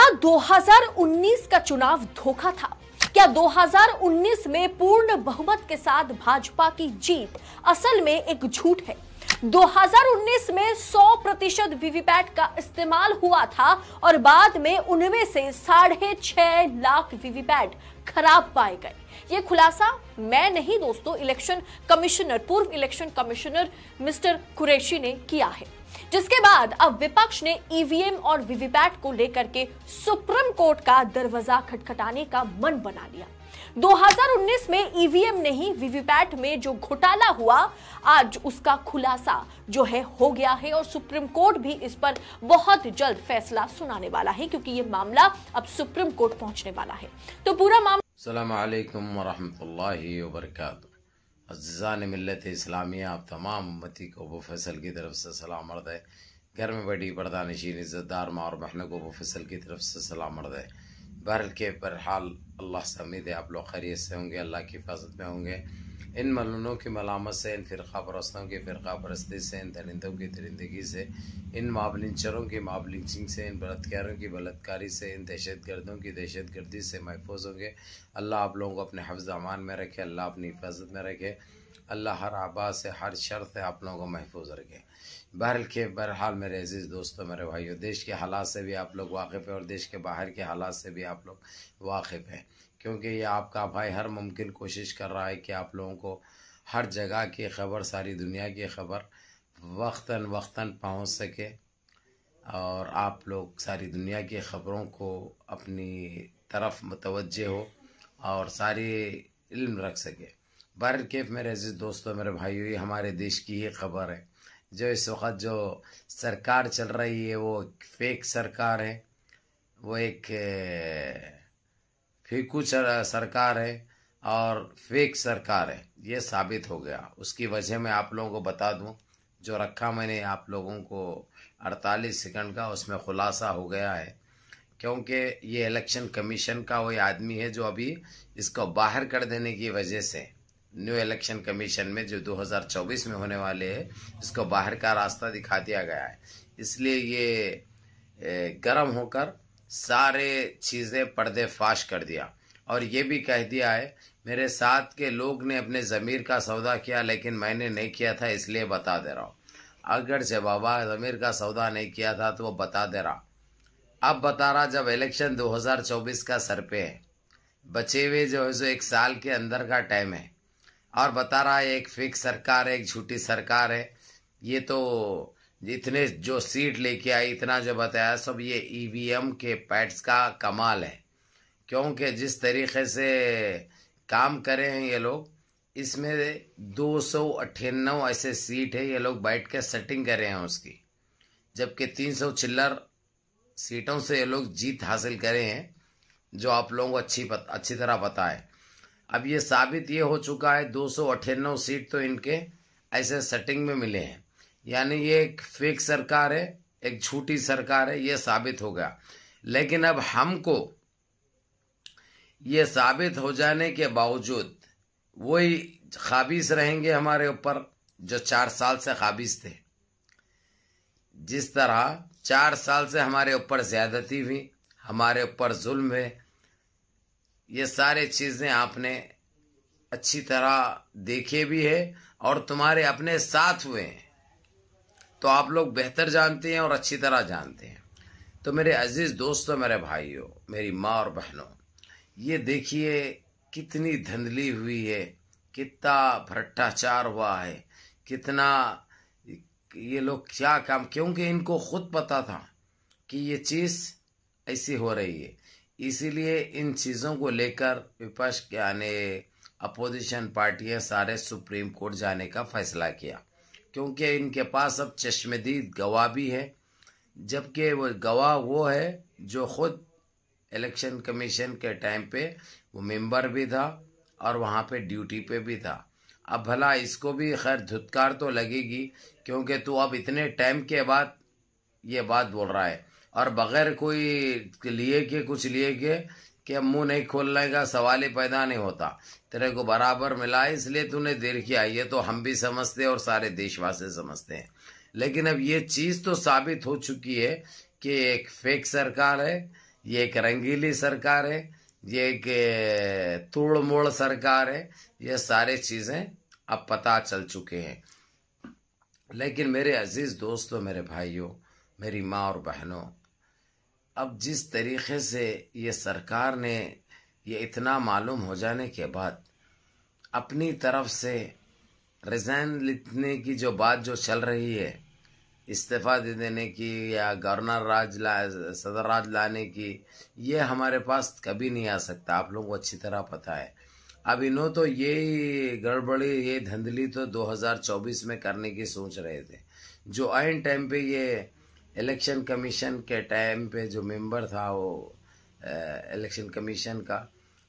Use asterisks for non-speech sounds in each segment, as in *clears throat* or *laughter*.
क्या 2019 का चुनाव धोखा था क्या 2019 में पूर्ण बहुमत के साथ भाजपा की जीत असल में एक झूठ है 2019 में 100 प्रतिशत वीवीपैट का इस्तेमाल हुआ था और बाद में उनमें से साढ़े छह लाख वीवीपैट खराब पाए गए ये खुलासा मैं नहीं दोस्तों इलेक्शन कमिश्नर पूर्व इलेक्शन कमिश्नर मिस्टर कुरैशी ने किया है जिसके बाद अब विपक्ष ने ईवीएम e और वीवीपैट को लेकर के सुप्रीम कोर्ट का दरवाजा खटखटाने का मन बना लिया 2019 में ईवीएम नहीं वीवीपैट में जो घोटाला हुआ आज उसका खुलासा जो है हो गया है और सुप्रीम कोर्ट भी इस पर बहुत जल्द फैसला सुनाने वाला है क्योंकि ये मामला अब सुप्रीम कोर्ट पहुंचने वाला है तो पूरा मामला सलाम वरहमत लाही अज़्जा अज्ज़ान मिलत इस्लामिया आप तमाम उम्मती को अबू फसल की तरफ से सलाम अर्द है घर में बैठी पर्दा नशीन इज़्ज़तदार माँ और बहनों को अबू फसल की तरफ से सलाम अर्द है बहर के बहरहाल अल्लाह से उम्मीद है आप लोग खैरियत से होंगे अल्लाह की हिफाजत में होंगे इन मलूनों की मलामत से इन फ़िरका परस्तों की फ़िरका परस्ती से इन दरिंदों की दरिंदगी से इन माबलिंचरों की माबलिंचिंग से इन बलात्कारों की बलात्कारी से इन दहशत गर्दों की दहशत गर्दी से महफूज होंगे अल्लाह आप लोगों को अपने हफ्ज़ अमान में रखे अल्लाह अपनी हिफाजत में रखे अल्लाह हर आबा से हर शर से आप लोगों को महफूज रखे बहर के बहरहाल मेरे अज़ीज़ दोस्तों मेरे भाइयों देश के हालात से भी आप लोग वाकिफ़ हैं और देश के बाहर के हालात से भी आप लोग वाकिफ़ हैं क्योंकि ये आपका भाई हर मुमकिन कोशिश कर रहा है कि आप लोगों को हर जगह की खबर सारी दुनिया की खबर वक्ता वक्ता पहुंच सके और आप लोग सारी दुनिया की ख़बरों को अपनी तरफ मतवजह हो और सारी इल्म रख सके बर केफ मेरे अजीज़ दोस्तों मेरे भाइयों ये हमारे देश की ही खबर है जो इस वक्त जो सरकार चल रही है वो फेक सरकार है वो एक फेकू सरकार है और फेक सरकार है ये साबित हो गया उसकी वजह मैं आप लोगों को बता दूं जो रखा मैंने आप लोगों को 48 सेकंड का उसमें खुलासा हो गया है क्योंकि ये इलेक्शन कमीशन का वही आदमी है जो अभी इसको बाहर कर देने की वजह से न्यू इलेक्शन कमीशन में जो 2024 में होने वाले है इसको बाहर का रास्ता दिखा दिया गया है इसलिए ये गर्म होकर सारे चीज़ें पर्दे फाश कर दिया और ये भी कह दिया है मेरे साथ के लोग ने अपने ज़मीर का सौदा किया लेकिन मैंने नहीं किया था इसलिए बता दे रहा हूँ अगर जब बाबा ज़मीर का सौदा नहीं किया था तो वो बता दे रहा अब बता रहा जब इलेक्शन 2024 का सर पे है बचे हुए जो है सो एक साल के अंदर का टाइम है और बता रहा है एक फिक्स सरकार है एक झूठी सरकार है ये तो जितने जो सीट लेके आई इतना जो बताया सब ये ई e के पैट्स का कमाल है क्योंकि जिस तरीके से काम करे हैं ये लोग इसमें दो सौ अट्ठानवे ऐसे सीट है ये लोग बैठ के सेटिंग रहे हैं उसकी जबकि तीन सौ चिल्लर सीटों से ये लोग जीत हासिल करे हैं जो आप लोगों को अच्छी पत, अच्छी तरह पता है अब ये साबित ये हो चुका है दो सौ अट्ठानवे सीट तो इनके ऐसे सेटिंग में मिले हैं यानी ये एक फेक सरकार है एक झूठी सरकार है ये साबित हो गया लेकिन अब हमको ये साबित हो जाने के बावजूद वही खाबिज रहेंगे हमारे ऊपर जो चार साल से खाबिज थे जिस तरह चार साल से हमारे ऊपर ज़्यादती हुई हमारे ऊपर जुल्म है ये सारे चीज़ें आपने अच्छी तरह देखे भी है और तुम्हारे अपने साथ हुए हैं तो आप लोग बेहतर जानते हैं और अच्छी तरह जानते हैं तो मेरे अजीज़ दोस्तों मेरे भाइयों मेरी माँ और बहनों ये देखिए कितनी धंधली हुई है कितना भ्रष्टाचार हुआ है कितना ये लोग क्या काम क्योंकि इनको खुद पता था कि ये चीज़ ऐसी हो रही है इसीलिए इन चीज़ों को लेकर विपक्ष आने अपोजिशन पार्टियां सारे सुप्रीम कोर्ट जाने का फैसला किया क्योंकि इनके पास अब चश्मदीद गवाह भी हैं जबकि वो गवाह वो है जो ख़ुद इलेक्शन कमीशन के टाइम पे वो मेंबर भी था और वहाँ पे ड्यूटी पे भी था अब भला इसको भी खैर धुतकार तो लगेगी क्योंकि तू अब इतने टाइम के बाद ये बात बोल रहा है और बग़ैर कोई लिए के कुछ लिए के कि अब मुंह नहीं खोलने का सवाल ही पैदा नहीं होता तेरे को बराबर मिला है इसलिए तूने देर किया ये तो हम भी समझते और सारे देशवासी समझते हैं लेकिन अब ये चीज़ तो साबित हो चुकी है कि एक फेक सरकार है ये एक रंगीली सरकार है ये एक तोड़ मोड़ सरकार है ये सारे चीज़ें अब पता चल चुके हैं लेकिन मेरे अजीज़ दोस्तों मेरे भाइयों मेरी माँ और बहनों अब जिस तरीके से ये सरकार ने ये इतना मालूम हो जाने के बाद अपनी तरफ से रिजाइन लिखने की जो बात जो चल रही है इस्तीफ़ा दे देने की या गवर्नर राज ला सदर राज लाने की ये हमारे पास कभी नहीं आ सकता आप लोगों को अच्छी तरह पता है अब इन्हों तो ये गड़बड़ी ये धंधली तो 2024 में करने की सोच रहे थे जो आइन टाइम पे ये इलेक्शन कमीशन के टाइम पे जो मेंबर था वो इलेक्शन कमीशन का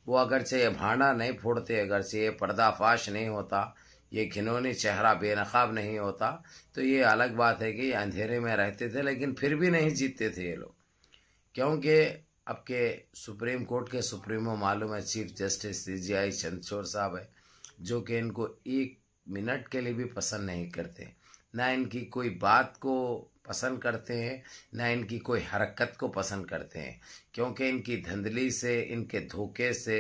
वो अगर से ये भांडा नहीं फोड़ते अगर से ये पर्दाफाश नहीं होता ये घिनौनी चेहरा बेनकाब नहीं होता तो ये अलग बात है कि अंधेरे में रहते थे लेकिन फिर भी नहीं जीतते थे ये लोग क्योंकि अब के सुप्रीम कोर्ट के सुप्रीमो मालूम है chief justice C J I चंदोर साहब है जो कि इनको एक मिनट के लिए भी पसंद नहीं करते ना इनकी कोई बात को पसंद करते हैं ना इनकी कोई हरकत को पसंद करते हैं क्योंकि इनकी धंधली से इनके धोखे से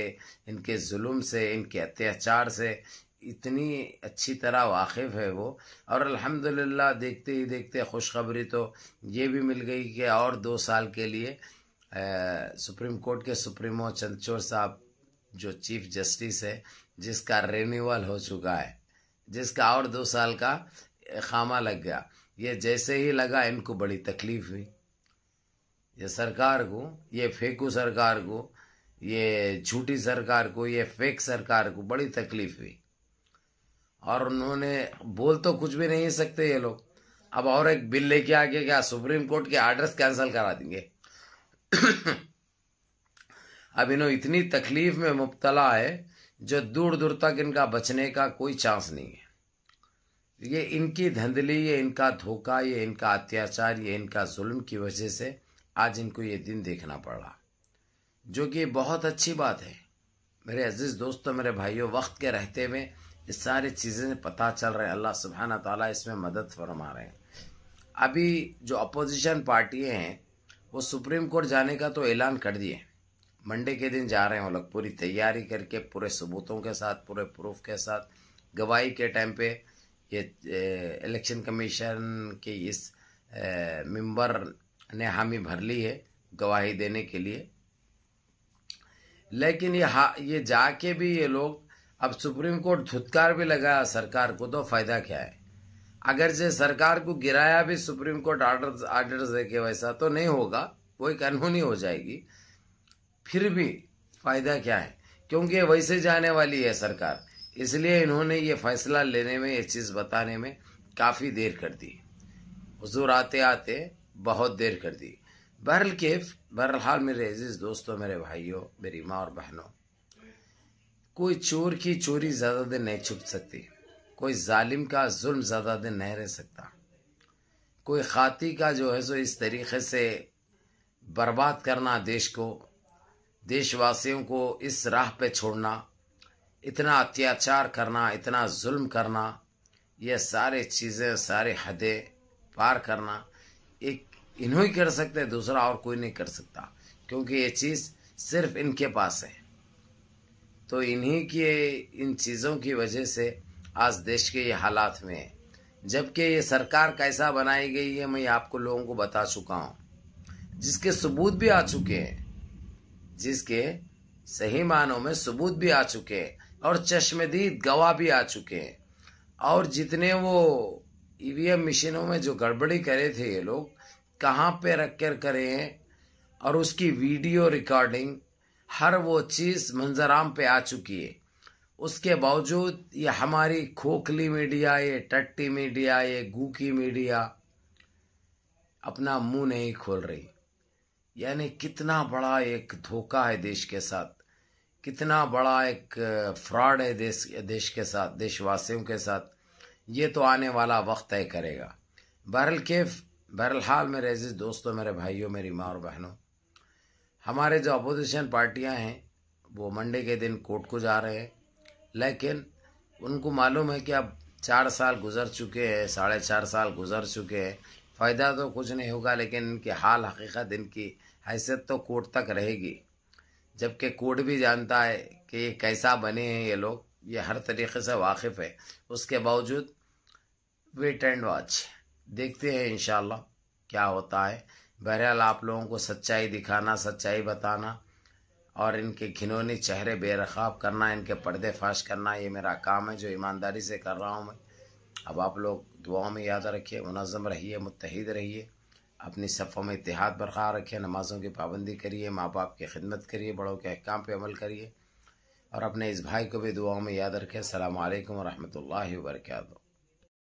इनके जुल्म से इनके अत्याचार से इतनी अच्छी तरह वाकिफ़ है वो और अल्हम्दुलिल्लाह देखते ही देखते खुशखबरी तो ये भी मिल गई कि और दो साल के लिए आ, सुप्रीम कोर्ट के सुप्रीमो चंदचोर साहब जो चीफ जस्टिस है जिसका रिन्यूअल हो चुका है जिसका और दो साल का खामा लग गया ये जैसे ही लगा इनको बड़ी तकलीफ हुई ये सरकार को ये फेकू सरकार को ये झूठी सरकार को ये फेक सरकार को बड़ी तकलीफ हुई और उन्होंने बोल तो कुछ भी नहीं सकते ये लोग अब और एक बिल लेके आके क्या सुप्रीम कोर्ट के आर्डर्स कैंसिल करा देंगे *clears throat* अब इन्हों इतनी तकलीफ में मुबतला है जो दूर दूर तक इनका बचने का कोई चांस नहीं है ये इनकी धंधली ये इनका धोखा ये इनका अत्याचार ये इनका जुल्म की वजह से आज इनको ये दिन देखना पड़ रहा जो कि बहुत अच्छी बात है मेरे अजीज़ दोस्तों मेरे भाइयों वक्त के रहते हुए ये सारी चीज़ें पता चल रहे हैं अल्लाह सुबहाना ताला इसमें मदद फरमा रहे हैं अभी जो अपोजिशन पार्टियाँ हैं वो सुप्रीम कोर्ट जाने का तो ऐलान कर दिए मंडे के दिन जा रहे हैं वो लोग पूरी तैयारी करके पूरे सबूतों के साथ पूरे प्रूफ के साथ गवाही के टाइम पे ये इलेक्शन कमीशन के इस मेंबर ने हामी भर ली है गवाही देने के लिए लेकिन ये ये जाके भी ये लोग अब सुप्रीम कोर्ट धुतकार भी लगाया सरकार को तो फायदा क्या है अगर जे सरकार को गिराया भी सुप्रीम कोर्ट आर्डर आर्डर्स देके वैसा तो नहीं होगा कोई कानूनी हो जाएगी फिर भी फायदा क्या है क्योंकि वैसे जाने वाली है सरकार इसलिए इन्होंने ये फैसला लेने में ये चीज़ बताने में काफ़ी देर कर दी हजूर आते आते बहुत देर कर दी बहरल के बहरहाल मेरे अजीज़ दोस्तों मेरे भाइयों मेरी माँ और बहनों कोई चोर की चोरी ज़्यादा दिन नहीं छुप सकती कोई जालिम का जुल्म ज़्यादा दिन नहीं रह सकता कोई खाती का जो है सो इस तरीके से बर्बाद करना देश को देशवासियों को इस राह पे छोड़ना इतना अत्याचार करना इतना जुल्म करना ये सारे चीज़ें सारे हदें पार करना एक इन्हों ही कर सकते हैं दूसरा और कोई नहीं कर सकता क्योंकि ये चीज़ सिर्फ इनके पास है तो इन्हीं के इन चीज़ों की वजह से आज देश के ये हालात में है जबकि ये सरकार कैसा बनाई गई है मैं आपको लोगों को बता चुका हूँ जिसके सबूत भी आ चुके हैं जिसके सही मानों में सबूत भी आ चुके हैं और चश्मदीद गवाह भी आ चुके हैं और जितने वो ईवीएम e मशीनों में जो गड़बड़ी करे थे ये लोग कहाँ पे रख कर करे हैं और उसकी वीडियो रिकॉर्डिंग हर वो चीज़ मंजराम पे आ चुकी है उसके बावजूद ये हमारी खोखली मीडिया ये टट्टी मीडिया ये गूकी मीडिया अपना मुंह नहीं खोल रही यानी कितना बड़ा एक धोखा है देश के साथ कितना बड़ा एक फ्रॉड है देश देश के साथ देशवासियों के साथ ये तो आने वाला वक्त तय करेगा बहरल केफ बहरल हाल मेरे अजीज दोस्तों मेरे भाइयों मेरी माँ और बहनों हमारे जो अपोजिशन पार्टियां हैं वो मंडे के दिन कोर्ट को जा रहे हैं लेकिन उनको मालूम है कि अब चार साल गुजर चुके हैं साढ़े चार साल गुजर चुके हैं फ़ायदा तो कुछ नहीं होगा लेकिन इनकी हाल हकीकत इनकी हैसियत तो कोर्ट तक रहेगी जबकि कोड भी जानता है कि ये कैसा बने हैं ये लोग ये हर तरीके से वाकिफ़ है उसके बावजूद वेट एंड वॉच देखते हैं इन क्या होता है बहरहाल आप लोगों को सच्चाई दिखाना सच्चाई बताना और इनके घिनौने चेहरे बेरखाब करना इनके पर्दे फाश करना ये मेरा काम है जो ईमानदारी से कर रहा हूँ मैं अब आप लोग दुआओं में याद रखिए मुनज़म रहिए मुतहद रहिए अपनी सफ़ों में इतिहाद बरकरार रखें नमाज़ों की पाबंदी करिए माँ बाप की खिदमत करिए बड़ों के अहकाम पर अमल करिए और अपने इस भाई को भी दुआओं में याद रखें अल्लाम वरहमल वर्का